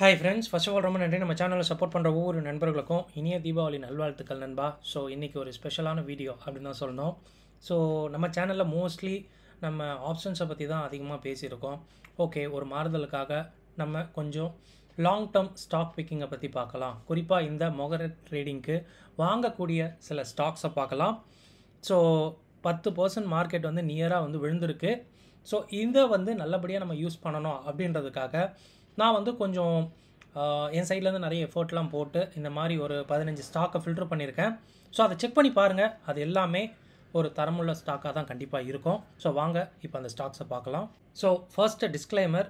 hi friends first of all ரொம்ப நன்றி நம்ம சேனலை சப்போர்ட் பண்ணுற ஒவ்வொரு நண்பர்களுக்கும் இனிய தீபாவளி நல்வாழ்த்துக்கள் நண்பா ஸோ இன்றைக்கி ஒரு ஸ்பெஷலான வீடியோ அப்படின்னு தான் சொல்லணும் ஸோ நம்ம சேனலில் மோஸ்ட்லி நம்ம ஆப்ஷன்ஸை பற்றி தான் அதிகமாக பேசியிருக்கோம் ஓகே ஒரு மாறுதலுக்காக நம்ம கொஞ்சம் லாங் டேர்ம் ஸ்டாக் பிக்கிங்கை பற்றி பார்க்கலாம் குறிப்பாக இந்த மொகர ட்ரேடிங்க்கு வாங்கக்கூடிய சில ஸ்டாக்ஸை பார்க்கலாம் ஸோ பத்து பர்சன்ட் மார்க்கெட் வந்து நியராக வந்து விழுந்திருக்கு ஸோ இதை வந்து நல்லபடியாக நம்ம யூஸ் பண்ணணும் அப்படின்றதுக்காக நான் வந்து கொஞ்சம் என் சைட்லேருந்து நிறைய எஃபர்ட்லாம் போட்டு இந்த மாதிரி ஒரு பதினஞ்சு ஸ்டாக்கை ஃபில்டர் பண்ணியிருக்கேன் ஸோ அதை செக் பண்ணி பாருங்கள் அது எல்லாமே ஒரு தரமுள்ள ஸ்டாக்காக தான் கண்டிப்பாக இருக்கும் ஸோ வாங்க இப்போ அந்த ஸ்டாக்ஸை பார்க்கலாம் ஸோ ஃபர்ஸ்ட்டு டிஸ்க்ளைமர்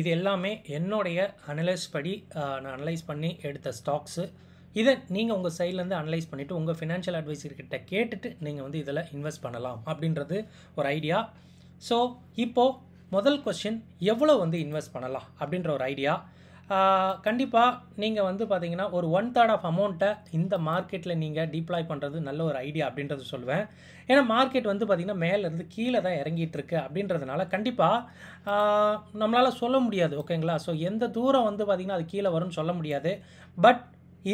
இது எல்லாமே என்னுடைய அனலைஸ் படி நான் அனலைஸ் பண்ணி எடுத்த ஸ்டாக்ஸு இதை நீங்கள் உங்கள் சைட்லேருந்து அனலைஸ் பண்ணிவிட்டு உங்கள் ஃபினான்ஷியல் அட்வைசர்கிட்ட கேட்டுட்டு நீங்கள் வந்து இதில் இன்வெஸ்ட் பண்ணலாம் அப்படின்றது ஒரு ஐடியா ஸோ இப்போது முதல் கொஸ்டின் எவ்வளோ வந்து இன்வெஸ்ட் பண்ணலாம் அப்படின்ற ஒரு ஐடியா கண்டிப்பாக நீங்கள் வந்து பார்த்தீங்கன்னா ஒரு ஒன் தேர்ட் ஆஃப் அமௌண்ட்டை இந்த மார்க்கெட்டில் நீங்கள் டிப்ளாய் பண்ணுறது நல்ல ஒரு ஐடியா அப்படின்றது சொல்லுவேன் ஏன்னா மார்க்கெட் வந்து பார்த்திங்கன்னா மேலேருந்து கீழே தான் இறங்கிட்டு இருக்கு அப்படின்றதுனால கண்டிப்பாக நம்மளால் சொல்ல முடியாது ஓகேங்களா ஸோ எந்த தூரம் வந்து பார்த்திங்கன்னா அது கீழே வரும்னு சொல்ல முடியாது பட்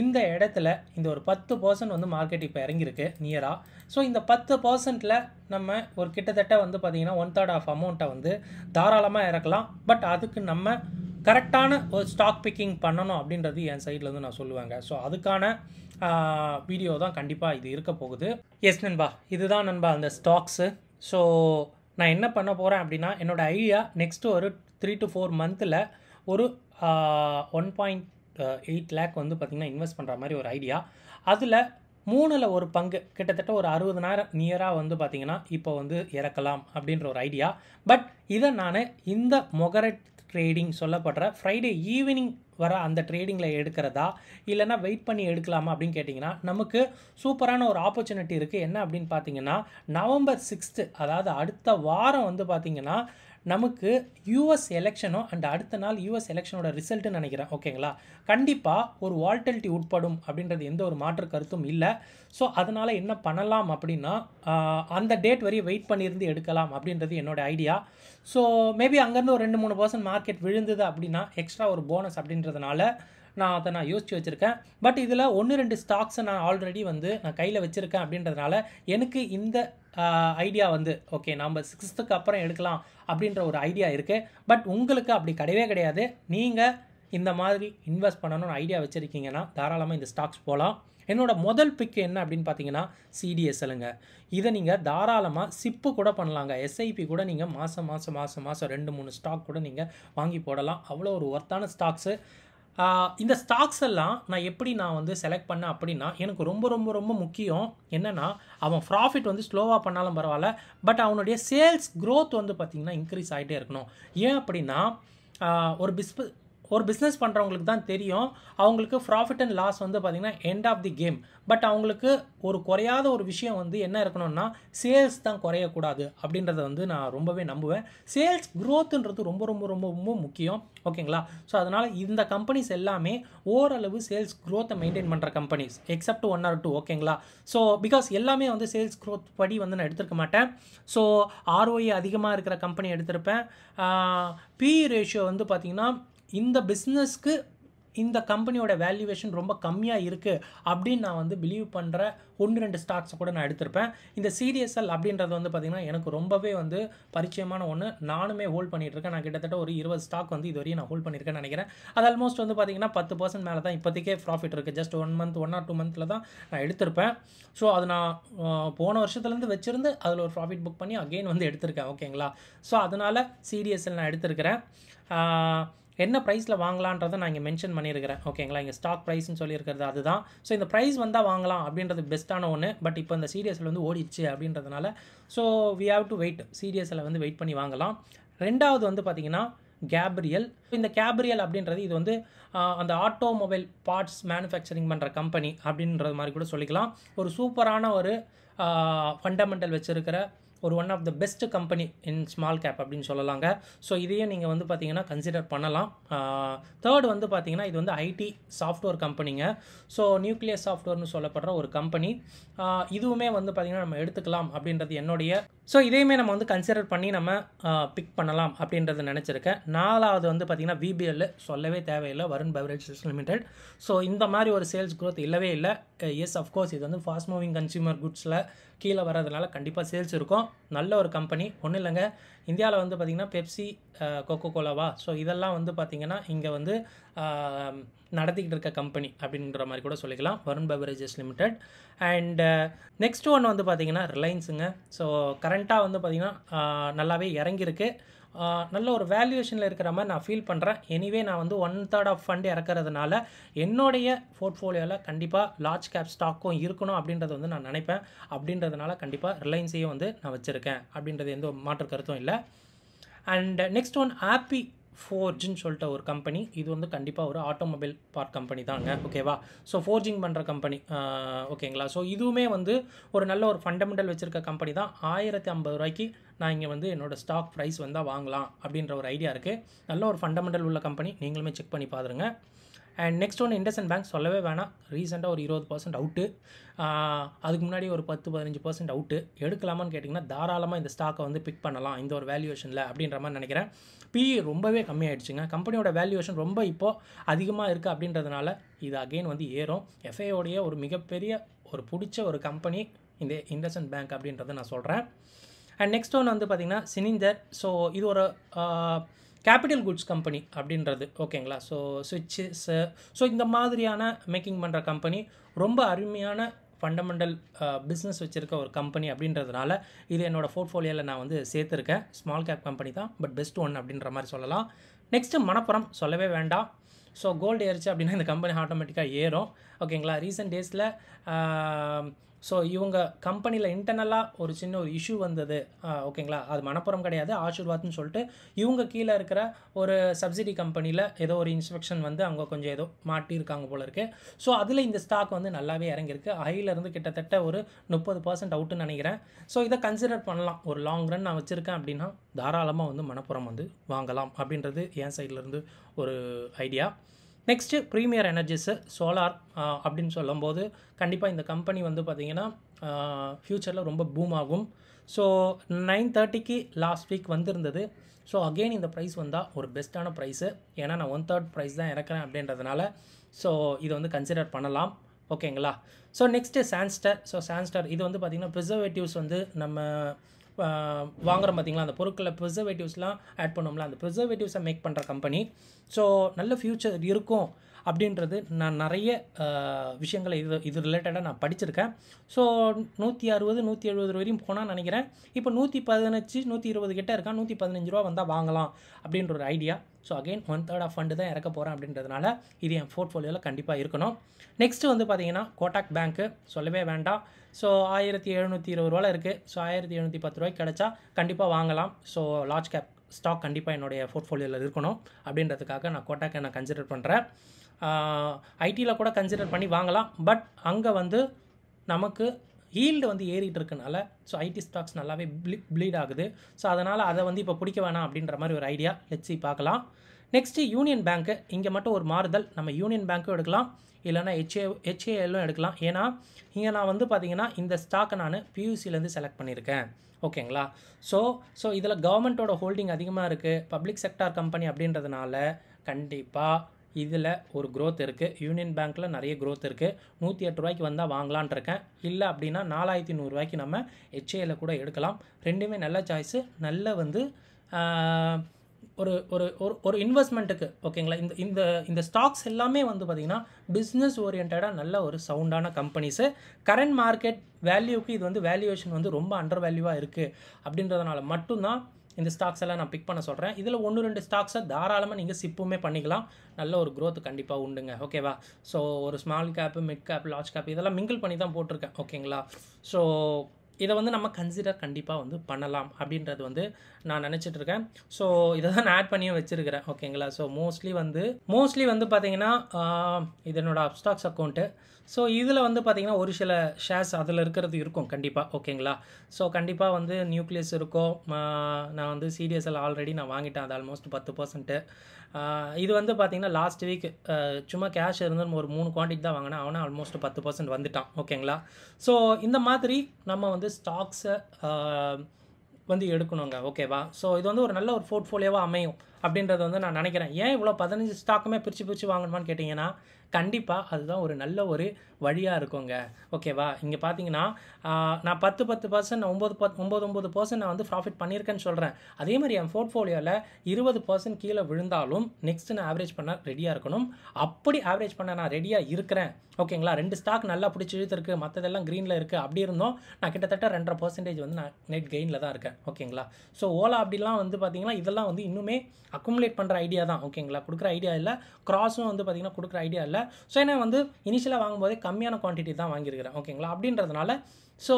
இந்த இடத்துல இந்த ஒரு பத்து பர்சன்ட் வந்து மார்க்கெட் இப்போ இறங்கியிருக்கு நியராக ஸோ இந்த பத்து பர்சன்ட்டில் நம்ம ஒரு கிட்டத்தட்ட வந்து பார்த்திங்கன்னா ஒன் தேர்ட் ஆஃப் அமௌண்ட்டை வந்து தாராளமாக இறக்கலாம் பட் அதுக்கு நம்ம கரெக்டான ஒரு ஸ்டாக் பிக்கிங் பண்ணணும் அப்படின்றது என் சைட்லேருந்து நான் சொல்லுவேங்க ஸோ அதுக்கான வீடியோ தான் கண்டிப்பாக இது இருக்க போகுது எஸ் நண்பா இதுதான் நண்பா அந்த ஸ்டாக்ஸு ஸோ நான் என்ன பண்ண போகிறேன் அப்படின்னா என்னோடய ஐடியா நெக்ஸ்ட்டு ஒரு த்ரீ டு ஃபோர் மந்தில் ஒரு ஒன் பாயிண்ட் எயிட் லேக் வந்து பார்த்திங்கன்னா இன்வெஸ்ட் பண்ணுற மாதிரி ஒரு ஐடியா அதில் மூணில் ஒரு பங்கு கிட்டத்தட்ட ஒரு அறுபது நேரம் நியராக வந்து பார்த்திங்கன்னா இப்போ வந்து இறக்கலாம் அப்படின்ற ஒரு ஐடியா பட் இதை நான் இந்த மொகரட் ட்ரேடிங் சொல்லப்படுற ஃப்ரைடே ஈவினிங் வர அந்த ட்ரேடிங்கில் எடுக்கிறதா இல்லைனா வெயிட் பண்ணி எடுக்கலாமா அப்படின்னு கேட்டிங்கன்னா நமக்கு சூப்பரான ஒரு ஆப்பர்ச்சுனிட்டி இருக்குது என்ன அப்படின்னு பார்த்தீங்கன்னா நவம்பர் சிக்ஸ்த்து அதாவது அடுத்த வாரம் வந்து பார்த்திங்கன்னா நமக்கு யூஎஸ் எலெக்ஷனோ அண்ட் அடுத்த நாள் யூஎஸ் எலெக்ஷனோட ரிசல்ட்டுன்னு நினைக்கிறேன் ஓகேங்களா கண்டிப்பாக ஒரு வால்டலிட்டி உட்படும் அப்படின்றது எந்த ஒரு மாற்று கருத்தும் இல்லை ஸோ அதனால் என்ன பண்ணலாம் அப்படின்னா அந்த டேட் வரையும் வெயிட் பண்ணியிருந்து எடுக்கலாம் அப்படின்றது என்னோடய ஐடியா ஸோ மேபி அங்கேருந்து ஒரு ரெண்டு மூணு பர்சன்ட் மார்க்கெட் விழுந்தது அப்படின்னா எக்ஸ்ட்ரா ஒரு போனஸ் அப்படின்றதுனால நான் அதை நான் யோசித்து வச்சுருக்கேன் பட் இதில் ஒன்று ரெண்டு ஸ்டாக்ஸை நான் ஆல்ரெடி வந்து நான் கையில் வச்சுருக்கேன் அப்படின்றதுனால எனக்கு இந்த ஐடியா வந்து ஓகே நம்ம சிக்ஸ்த்துக்கு அப்புறம் எடுக்கலாம் அப்படின்ற ஒரு ஐடியா இருக்குது பட் உங்களுக்கு அப்படி கிடையவே கிடையாது நீங்கள் இந்த மாதிரி இன்வெஸ்ட் பண்ணணும்னு ஐடியா வச்சுருக்கீங்கன்னா தாராளமாக இந்த ஸ்டாக்ஸ் போகலாம் என்னோடய முதல் பிக்கு என்ன அப்படின்னு பார்த்தீங்கன்னா சிடிஎஸ்எலுங்க இதை நீங்கள் தாராளமாக சிப்பு கூட பண்ணலாங்க எஸ்ஐபி கூட நீங்கள் மாதம் மாதம் மாதம் மாதம் ரெண்டு மூணு ஸ்டாக் கூட நீங்கள் வாங்கி போடலாம் அவ்வளோ ஒரு ஒர்த்தான ஸ்டாக்ஸு இந்த ஸ்டாக்ஸ் எல்லாம் நான் எப்படி நான் வந்து செலக்ட் பண்ணேன் அப்படின்னா எனக்கு ரொம்ப ரொம்ப ரொம்ப முக்கியம் என்னென்னா அவன் ப்ராஃபிட் வந்து ஸ்லோவாக பண்ணாலும் பரவாயில்ல பட் அவனுடைய சேல்ஸ் க்ரோத் வந்து பார்த்திங்கன்னா இன்க்ரீஸ் ஆகிட்டே இருக்கணும் ஏன் அப்படின்னா ஒரு பிஸ்பு ஒரு பிஸ்னஸ் பண்ணுறவங்களுக்கு தான் தெரியும் அவங்களுக்கு ப்ராஃபிட் அண்ட் லாஸ் வந்து பார்த்திங்கன்னா end of the game but அவங்களுக்கு ஒரு குறையாத ஒரு விஷயம் வந்து என்ன இருக்கணும்னா சேல்ஸ் தான் குறையக்கூடாது அப்படின்றத வந்து நான் ரொம்பவே நம்புவேன் சேல்ஸ் க்ரோத்துன்றது ரொம்ப ரொம்ப ரொம்ப ரொம்ப முக்கியம் ஓகேங்களா ஸோ அதனால் இந்த கம்பெனிஸ் எல்லாமே ஓரளவு சேல்ஸ் க்ரோத்தை மெயின்டைன் பண்ணுற companies except one or two ஓகேங்களா ஸோ பிகாஸ் எல்லாமே வந்து சேல்ஸ் க்ரோத் படி வந்து நான் எடுத்துருக்க மாட்டேன் ஸோ ஆர்ஓஏ e அதிகமாக இருக்கிற கம்பெனி எடுத்திருப்பேன் பி ரேஷியோ வந்து பார்த்திங்கன்னா இந்த பிஸ்னஸ்க்கு இந்த கம்பெனியோட வேல்யூவேஷன் ரொம்ப கம்மியாக இருக்குது அப்படின்னு நான் வந்து பிலீவ் பண்ணுற ஒன்று ரெண்டு ஸ்டாக்ஸை கூட நான் எடுத்திருப்பேன் இந்த சிடிஎஸ்எல் அப்படின்றது வந்து பார்த்திங்கன்னா எனக்கு ரொம்பவே வந்து பரிச்சயமான ஒன்று நானுமே ஹோல்ட் பண்ணிகிட்ருக்கேன் நான் கிட்டத்தட்ட ஒரு இருபது ஸ்டாக் வந்து இது வரையும் நான் ஹோல்ட் பண்ணியிருக்கேன்னு நினைக்கிறேன் அது ஆல்மோஸ்ட் வந்து பார்த்திங்கன்னா பத்து பர்சன்ட் மேலே தான் இப்போதைக்கே ப்ராஃபிட் இருக்குது just one month one or two மந்த்தில் தான் நான் எடுத்திருப்பேன் ஸோ அது நான் போன வருஷத்துலேருந்து வச்சுருந்து அதில் ஒரு ப்ராஃபிட் புக் பண்ணி அகெயின் வந்து எடுத்திருக்கேன் ஓகேங்களா ஸோ அதனால் சிடிஎஸ்எல் நான் எடுத்திருக்கிறேன் என்ன ப்ரைஸில் வாங்கலான்றதை நான் இங்கே மென்ஷன் பண்ணியிருக்கிறேன் ஓகேங்களா இங்கே ஸ்டாக் ப்ரைஸ்னு சொல்லியிருக்கிறது அதுதான் ஸோ இந்த ப்ரைஸ் வந்தால் வாங்கலாம் அப்படின்றது பெஸ்ட்டான ஒன்று பட் இப்போ இந்த சீரியஸில் வந்து ஓடிடுச்சு அப்படின்றதுனால so we have to wait சீரியஸில் வந்து வெயிட் பண்ணி வாங்கலாம் ரெண்டாவது வந்து பார்த்திங்கன்னா கேப்ரியல் இந்த கேப்ரியல் அப்படின்றது இது வந்து அந்த ஆட்டோமொபைல் பார்ட்ஸ் மேனுஃபேக்சரிங் பண்ணுற கம்பெனி அப்படின்றது மாதிரி கூட சொல்லிக்கலாம் ஒரு சூப்பரான ஒரு ஃபண்டமெண்டல் வச்சுருக்கிற ஒரு one of the best company in small cap அப்படின்னு சொல்லலாங்க ஸோ இதையே நீங்கள் வந்து பார்த்தீங்கன்னா கன்சிடர் பண்ணலாம் தேர்ட் வந்து பார்த்தீங்கன்னா இது வந்து ஐடி சாஃப்ட்வேர் கம்பெனிங்க ஸோ நியூக்ளியர் சாஃப்ட்வேர்னு சொல்லப்படுற ஒரு கம்பெனி இதுவுமே வந்து பார்த்திங்கன்னா நம்ம எடுத்துக்கலாம் அப்படின்றது என்னுடைய ஸோ இதையுமே நம்ம வந்து கன்சிடர் பண்ணி நம்ம பிக் பண்ணலாம் அப்படின்றத நினச்சிருக்கேன் நாலாவது வந்து பார்த்திங்கன்னா விபிஎல் சொல்லவே தேவையில்லை வருண் பெவரேஜஸ் லிமிடெட் ஸோ இந்த மாதிரி ஒரு சேல்ஸ் க்ரோத் இல்லவே இல்லை எஸ் அஃப்கோர்ஸ் இது வந்து ஃபாஸ்ட் மூவிங் கன்சியூமர் குட்ஸில் கீழே வர்றதுனால கண்டிப்பாக சேல்ஸ் இருக்கும் நல்ல ஒரு கம்பெனி ஒன்றும் இல்லைங்க இந்தியாவில் வந்து பார்த்திங்கன்னா பெப்சி கொக்கோ கோலாவா ஸோ இதெல்லாம் வந்து பார்த்திங்கன்னா இங்கே வந்து நடத்திக்கிட்டு இருக்க கம்பெனி அப்படின்ற மாதிரி கூட சொல்லிக்கலாம் Varun beverages limited and next one வந்து பார்த்திங்கன்னா ரிலையன்ஸுங்க ஸோ கரண்ட்டாக வந்து பார்த்திங்கன்னா நல்லாவே இறங்கியிருக்கு நல்ல ஒரு வேல்யூவேஷனில் இருக்கிற மாதிரி நான் ஃபீல் பண்ணுறேன் எனிவே நான் வந்து ஒன் தேர்ட் ஆஃப் ஃபண்ட் இறக்குறதுனால என்னுடைய போர்ட்ஃபோலியோவில் கண்டிப்பாக லார்ஜ் கேப் ஸ்டாக்கும் இருக்கணும் அப்படின்றத வந்து நான் நினைப்பேன் அப்படின்றதுனால கண்டிப்பாக ரிலையன்ஸையும் வந்து நான் வச்சுருக்கேன் அப்படின்றது எந்த மாற்று கருத்தும் இல்லை அண்ட் நெக்ஸ்ட் ஒன் ஆப்பி ஃபோர்ஜின்னு சொல்லிட்டு ஒரு கம்பெனி இது வந்து கண்டிப்பாக ஒரு ஆட்டோமொபைல் பார்க் கம்பெனி தாங்க ஓகேவா ஸோ ஃபோர்ஜிங் பண்ணுற கம்பெனி ஓகேங்களா ஸோ இதுவுமே வந்து ஒரு நல்ல ஒரு ஃபண்டமெண்டல் வச்சுருக்க கம்பெனி தான் ஆயிரத்தி ஐம்பது ரூபாய்க்கு நான் இங்கே வந்து என்னோடய ஸ்டாக் ப்ரைஸ் வந்தால் வாங்கலாம் அப்படின்ற ஒரு ஐடியா இருக்குது நல்ல ஒரு ஃபண்டமெண்டல் உள்ள கம்பெனி நீங்களுமே செக் பண்ணி பாருங்க அண்ட் நெக்ஸ்ட் ஒன்று இண்டஸ்இன் பேங்க் சொல்லவே வேணாம் ரீசெண்டாக ஒரு இருபது பர்சன்ட் அவுட்டு அதுக்கு முன்னாடி ஒரு பத்து பதினஞ்சு பர்சன்ட் அவுட்டு எடுக்கலாமான்னு கேட்டிங்கன்னா தாராளமாக இந்த ஸ்டாக்கை வந்து பிக் பண்ணலாம் இந்த ஒரு வேல்யூவேஷனில் அப்படின்ற மாதிரி நினைக்கிறேன் பி ரொம்பவே கம்மியாயிடுச்சுங்க கம்பெனியோட வேல்யூவேஷன் ரொம்ப இப்போது அதிகமாக இருக்குது அப்படின்றதுனால இது அகெயின் வந்து ஏறும் எஃப்ஐயோடைய ஒரு மிகப்பெரிய ஒரு பிடிச்ச ஒரு கம்பெனி இந்த இண்டஸ்இன் பேங்க் அப்படின்றத நான் சொல்கிறேன் அண்ட் நெக்ஸ்ட் ஒன் வந்து பார்த்திங்கன்னா சினிந்தர் ஸோ இது ஒரு கேபிட்டல் குட்ஸ் கம்பெனி அப்படின்றது ஓகேங்களா ஸோ சுவிட்சஸ்ஸு ஸோ இந்த மாதிரியான மேக்கிங் பண்ணுற கம்பெனி ரொம்ப அருமையான ஃபண்டமெண்டல் பிஸ்னஸ் வச்சுருக்க ஒரு கம்பெனி அப்படின்றதுனால இது என்னோடய போர்ட்ஃபோலியோவில் நான் வந்து சேர்த்துருக்கேன் ஸ்மால் கேப் கம்பெனி தான் பட் பெஸ்ட் ஒன் அப்படின்ற மாதிரி சொல்லலாம் நெக்ஸ்ட்டு மணப்புறம் சொல்லவே வேண்டாம் ஸோ கோல்டு ஏறிச்சு அப்படின்னா இந்த கம்பெனி ஆட்டோமேட்டிக்காக ஏறும் ஓகேங்களா ரீசெண்ட் டேஸில் ஸோ இவங்க கம்பெனியில் இன்டர்னலாக ஒரு சின்ன ஒரு இஷ்யூ வந்தது ஓகேங்களா அது மனப்புறம் கிடையாது ஆஷிர்வாத்னு சொல்லிட்டு இவங்க கீழே இருக்கிற ஒரு சப்சிடி கம்பெனியில் ஏதோ ஒரு இன்ஸ்பெக்ஷன் வந்து அவங்க கொஞ்சம் ஏதோ மாட்டியிருக்காங்க போல இருக்குது ஸோ அதில் இந்த ஸ்டாக் வந்து நல்லாவே இறங்கியிருக்கு ஹையிலேருந்து கிட்டத்தட்ட ஒரு முப்பது பர்சன்ட் அவுட்டுன்னு நினைக்கிறேன் ஸோ இதை கன்சிடர் பண்ணலாம் ஒரு லாங் ரன் நான் வச்சுருக்கேன் அப்படின்னா தாராளமாக வந்து மனப்புறம் வந்து வாங்கலாம் அப்படின்றது என் சைட்லேருந்து ஒரு idea next premier energies solar அப்படின்னு சொல்லும்போது கண்டிப்பாக இந்த கம்பெனி வந்து பார்த்திங்கன்னா ஃப்யூச்சரில் uh, ரொம்ப பூம் ஆகும் ஸோ நைன் தேர்ட்டிக்கு லாஸ்ட் வீக் வந்திருந்தது ஸோ அகெயின் இந்த ப்ரைஸ் வந்தால் ஒரு பெஸ்ட்டான ப்ரைஸு ஏன்னா நான் ஒன் தேர்ட் ப்ரைஸ் தான் இறக்குறேன் அப்படின்றதுனால ஸோ இதை வந்து கன்சிடர் பண்ணலாம் ஓகேங்களா ஸோ நெக்ஸ்ட்டு சான்ஸ்டர் ஸோ சான்ஸ்டர் இது வந்து பார்த்திங்கன்னா ப்ரிசர்வேட்டிவ்ஸ் வந்து நம்ம வாங்குகிறோம் பார்த்திங்களா அந்த பொருட்களில் ப்ரிசர்வேட்டிவ்ஸ்லாம் ஆட் பண்ணோம்ல அந்த ப்ரிசர்வேட்டிவ்ஸை மேக் பண்ணுற கம்பெனி ஸோ நல்ல ஃப்யூச்சர் இருக்கும் அப்படின்றது நான் நிறைய விஷயங்களை இது இது ரிலேட்டடாக நான் படிச்சிருக்கேன் ஸோ நூற்றி அறுபது நூற்றி எழுபது வரையும் போனால் நினைக்கிறேன் இப்போ நூற்றி பதினஞ்சு நூற்றி இருபது கிட்டே இருக்கான் நூற்றி பதினஞ்சு ரூபா வந்தால் வாங்கலாம் அப்படின்ற ஒரு idea so again one third of fund தான் இறக்க போகிறேன் அப்படின்றதுனால இது என் போர்ட்ஃபோலியோவில் கண்டிப்பாக இருக்கணும் நெக்ஸ்ட்டு வந்து பார்த்தீங்கன்னா கோட்டாக் பேங்க்கு சொல்லவே வேண்டாம் ஸோ ஆயிரத்தி எழுநூற்றி இருபது ரூபாவில் இருக்குது ஸோ ஆயிரத்தி எழுநூற்றி பத்து ரூபாய்க்கு கிடச்சா கண்டிப்பாக வாங்கலாம் ஸோ லார்ஜ் கேப் ஸ்டாக் கண்டிப்பாக என்னுடைய போர்ட்ஃபோலியோவில் இருக்கணும் அப்படின்றதுக்காக நான் கோட்டாக்கை நான் கன்சிடர் பண்ணுறேன் ஐடியில் கூட கன்சிடர் பண்ணி வாங்கலாம் பட் அங்கே வந்து நமக்கு ஈல்டு வந்து ஏறிட்டு இருக்கனால ஸோ ஐடி ஸ்டாக்ஸ் நல்லாவே ப்ளீ ப்ளீட் ஆகுது ஸோ அதனால் அதை வந்து இப்போ பிடிக்க வேணாம் அப்படின்ற மாதிரி ஒரு ஐடியா லெட்ஸி பார்க்கலாம் நெக்ஸ்ட்டு யூனியன் பேங்க்கு இங்கே மட்டும் ஒரு மாறுதல் நம்ம யூனியன் பேங்க்கும் எடுக்கலாம் இல்லைனா ஹெச்ஏ ஹெச்ஏஎல்லும் எடுக்கலாம் ஏன்னா இங்கே நான் வந்து பார்த்திங்கன்னா இந்த ஸ்டாக்கை நான் பியூசிலேருந்து செலக்ட் பண்ணியிருக்கேன் ஓகேங்களா ஸோ ஸோ இதில் கவர்மெண்ட்டோட ஹோல்டிங் அதிகமாக இருக்குது பப்ளிக் செக்டார் கம்பெனி அப்படின்றதுனால கண்டிப்பாக இதில் ஒரு க்ரோத் இருக்குது யூனியன் பேங்க்கில் நிறைய க்ரோத் இருக்குது நூற்றி எட்டு ரூபாய்க்கு வந்தால் வாங்கலான்ட்ருக்கேன் இல்லை அப்படின்னா நாலாயிரத்தி நூறுரூவாய்க்கு நம்ம ஹெச்ஏல கூட எடுக்கலாம் ரெண்டுமே நல்ல சாய்ஸு நல்ல வந்து ஒரு ஒரு ஒரு ஒரு இன்வெஸ்ட்மெண்ட்டுக்கு ஓகேங்களா இந்த இந்த இந்த ஸ்டாக்ஸ் எல்லாமே வந்து பார்த்திங்கன்னா பிஸ்னஸ் ஓரியன்டாக நல்ல ஒரு சவுண்டான கம்பெனிஸு கரண்ட் மார்க்கெட் வேல்யூக்கு இது வந்து வேல்யூவேஷன் வந்து ரொம்ப அண்டர் வேல்யூவாக இருக்குது அப்படின்றதுனால மட்டும்தான் இந்த ஸ்டாக்ஸ் எல்லாம் நான் பிக் பண்ண சொல்கிறேன் இதில் ஒன்று ரெண்டு ஸ்டாக்ஸை தாராளமாக நீங்கள் சிப்புமே பண்ணிக்கலாம் நல்ல ஒரு க்ரோத் கண்டிப்பாக உண்டுங்க ஓகேவா ஸோ ஒரு small cap mid cap large cap இதெல்லாம் மிங்கிள் பண்ணி தான் போட்டிருக்கேன் ஓகேங்களா ஸோ இதை வந்து நம்ம கன்சிடர் கண்டிப்பாக வந்து பண்ணலாம் அப்படின்றது வந்து நான் நினச்சிட்ருக்கேன் ஸோ இதை தான் நான் ஆட் பண்ணியும் வச்சுருக்கிறேன் ஓகேங்களா ஸோ மோஸ்ட்லி வந்து மோஸ்ட்லி வந்து பார்த்தீங்கன்னா இது என்னோடய அப்ஸ்டாக்ஸ் அக்கௌண்ட்டு ஸோ இதில் வந்து பார்த்திங்கன்னா ஒரு சில ஷேர்ஸ் அதில் இருக்கிறது இருக்கும் கண்டிப்பாக ஓகேங்களா ஸோ கண்டிப்பாக வந்து நியூக்ளியஸ் இருக்கும் நான் வந்து சிடிஎஸ்எல் ஆல்ரெடி நான் வாங்கிட்டேன் அது ஆல்மோஸ்ட் பத்து பர்சன்ட்டு இது வந்து பார்த்திங்கன்னா லாஸ்ட் வீக் சும்மா கேஷ் இருந்தாலும் ஒரு மூணு குவான்டிட்டி தான் வாங்கினா அவனா ஆல்மோஸ்ட் பத்து பர்சன்ட் வந்துட்டான் ஓகேங்களா ஸோ இந்த மாதிரி நம்ம வந்து ஸ்டாக்ஸை வந்து எடுக்கணுங்க ஓகேவா ஸோ இது வந்து ஒரு நல்ல ஒரு போர்ட்ஃபோலியோவாக அமையும் அப்படின்றத வந்து நான் நினைக்கிறேன் ஏன் இவ்வளோ பதினஞ்சு ஸ்டாக்குமே பிரித்து பிரித்து வாங்கணுமான்னு கேட்டிங்கன்னா கண்டிப்பாக அதுதான் ஒரு நல்ல ஒரு வழியாக இருக்குங்க ஓகேவா இங்கே பார்த்தீங்கன்னா நான் பத்து பத்து பர்சன்ட் ஒம்பது பத் ஒம்பது ஒம்பது பர்சன்ட் நான் வந்து ப்ராஃபிட் பண்ணியிருக்கேன்னு சொல்கிறேன் அதே மாதிரி என் போர்ட்ஃபோலியோவில் இருபது பர்சன்ட் கீழே விழுந்தாலும் நெக்ஸ்ட் நான் ஆவரேஜ் பண்ண ரெடியாக இருக்கணும் அப்படி ஆவரேஜ் பண்ண நான் ரெடியாக இருக்கிறேன் ஓகேங்களா ரெண்டு ஸ்டாக் நல்லா பிடிச்சி இழுத்துருக்கு மற்றதெல்லாம் க்ரீனில் இருக்குது அப்படி இருந்தோம் நான் கிட்டத்தட்ட ரெண்டரை பர்சன்டேஜ் வந்து நான் நெட் கெயினில் தான் இருக்கேன் ஓகேங்களா ஸோ ஓலா அப்படிலாம் வந்து பார்த்தீங்கன்னா இதெல்லாம் வந்து இன்னுமே அக்குமுலேட் பண்ணுற ஐடியா தான் ஓகேங்களா கொடுக்குற ஐடியா இல்லை க்ராஸும் வந்து பார்த்திங்கன்னா கொடுக்குற ஐடியா இல்லை ஸோ ஏன்னா வந்து இனிஷியலாக வாங்கும்போதே கம்மியான குவான்டிட்டி தான் வாங்கியிருக்கிறேன் ஓகேங்களா அப்படின்றதுனால ஸோ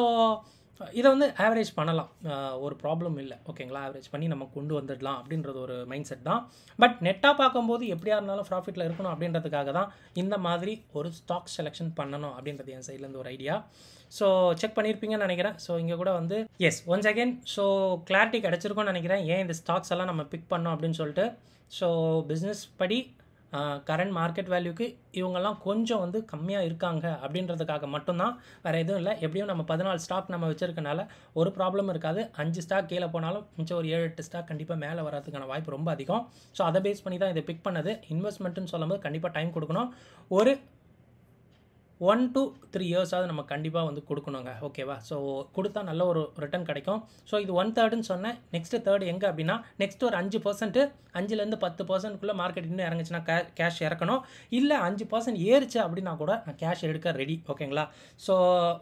இதை வந்து ஆவரேஜ் பண்ணலாம் ஒரு ப்ராப்ளம் இல்லை ஓகேங்களா ஆவரேஜ் பண்ணி நம்ம கொண்டு வந்துடலாம் அப்படின்றது ஒரு மைண்ட் செட் தான் பட் நெட்டாக பார்க்கும்போது எப்படியா இருந்தாலும் ப்ராஃபிட்டில் இருக்கணும் அப்படின்றதுக்காக தான் இந்த மாதிரி ஒரு ஸ்டாக் செலெக்ஷன் பண்ணணும் அப்படின்றது என் சைட்லேருந்து ஒரு ஐடியா ஸோ செக் பண்ணியிருப்பீங்கன்னு நினைக்கிறேன் ஸோ இங்கே கூட வந்து yes once again so clarity கிடச்சிருக்கோன்னு நினைக்கிறேன் ஏன் இந்த ஸ்டாக்ஸ் எல்லாம் நம்ம பிக் பண்ணோம் அப்படின்னு சொல்லிட்டு ஸோ பிஸ்னஸ் படி கரண்ட் மார்க்கெட் வேல்யூக்கு இவங்கெல்லாம் கொஞ்சம் வந்து கம்மியாக இருக்காங்க அப்படின்றதுக்காக மட்டும்தான் வேறு எதுவும் இல்லை எப்படியும் நம்ம பதினாலு ஸ்டாக் நம்ம வச்சுருக்கனால ஒரு ப்ராப்ளம் இருக்காது அஞ்சு ஸ்டாக் கீழே போனாலும் மிச்சம் ஒரு ஏழு எட்டு ஸ்டாக் கண்டிப்பாக மேலே வரதுக்கான வாய்ப்பு ரொம்ப அதிகம் ஸோ அதை பேஸ் பண்ணி தான் இதை பிக் பண்ணது இன்வெஸ்ட்மெண்ட்டுன்னு சொல்லும்போது கண்டிப்பாக டைம் கொடுக்கணும் ஒரு ஒன் டு த்ரீ இயர்ஸாவது நம்ம கண்டிப்பாக வந்து கொடுக்கணுங்க ஓகேவா ஸோ கொடுத்தா நல்ல ஒரு ரிட்டர்ன் கிடைக்கும் ஸோ இது ஒன் தேர்டுன்னு சொன்னேன் நெக்ஸ்ட்டு தேர்டு எங்கே அப்படின்னா நெக்ஸ்ட் ஒரு அஞ்சு பர்சன்ட்டு அஞ்சுலேருந்து பத்து பர்சன்ட்குள்ளே மார்க்கெட் இன்னும் இறங்குச்சுன்னா கே கேஷ் இறக்கணும் இல்லை அஞ்சு பர்சன்ட் ஏறிச்சு அப்படின்னா கூட நான் கேஷ் எடுக்க ரெடி ஓகேங்களா ஸோ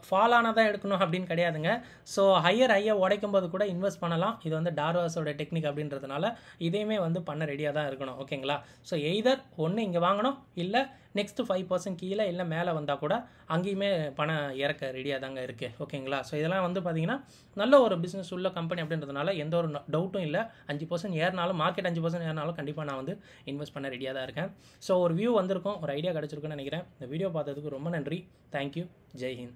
ஃபால் ஆனதாக எடுக்கணும் அப்படின்னு கிடையாதுங்க ஸோ ஹையர் ஹையர் உடைக்கும் போது கூட இன்வெஸ்ட் பண்ணலாம் இது வந்து டார்வாஸோட டெக்னிக் அப்படின்றதுனால இதையுமே வந்து பண்ண ரெடியாக தான் இருக்கணும் ஓகேங்களா ஸோ எய்தர் ஒன்று இங்கே வாங்கணும் இல்லை நெக்ஸ்ட் ஃபைவ் பர்சன்ட் கீழே இல்லை மேலே வந்தால் கூட அங்கேயுமே பணம் இறக்க ரெடியாக தாங்க இருக்குது ஓகேங்களா ஸோ இதெல்லாம் வந்து பார்த்தீங்கன்னா நல்ல ஒரு பிஸ்னஸ் உள்ள கம்பெனி அப்படின்றதுனால எந்த ஒரு டவுட்டும் இல்லை அஞ்சு பர்சன்ட் ஏறினாலும் மார்க்கெட் அஞ்சு பர்சன்ட் ஏறினாலும் கண்டிப்பாக நான் வந்து இன்வெஸ்ட் பண்ண ரெடியாக தான் இருக்கேன் ஸோ ஒரு வியூ வந்திருக்கும் ஒரு ஐடியா கிடச்சிருக்குன்னு நினைக்கிறேன் இந்த வீடியோ பார்த்ததுக்கு ரொம்ப நன்றி தேங்க்யூ ஜெய்ஹிந்த்